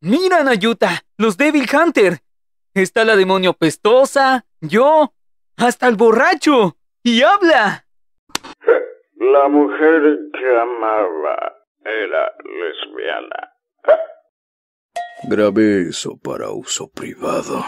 ¡Mira, Nayuta! ¡Los Devil Hunter! Está la demonio pestosa, yo, hasta el borracho. ¡Y habla! La mujer que amaba era lesbiana. Grabé eso para uso privado.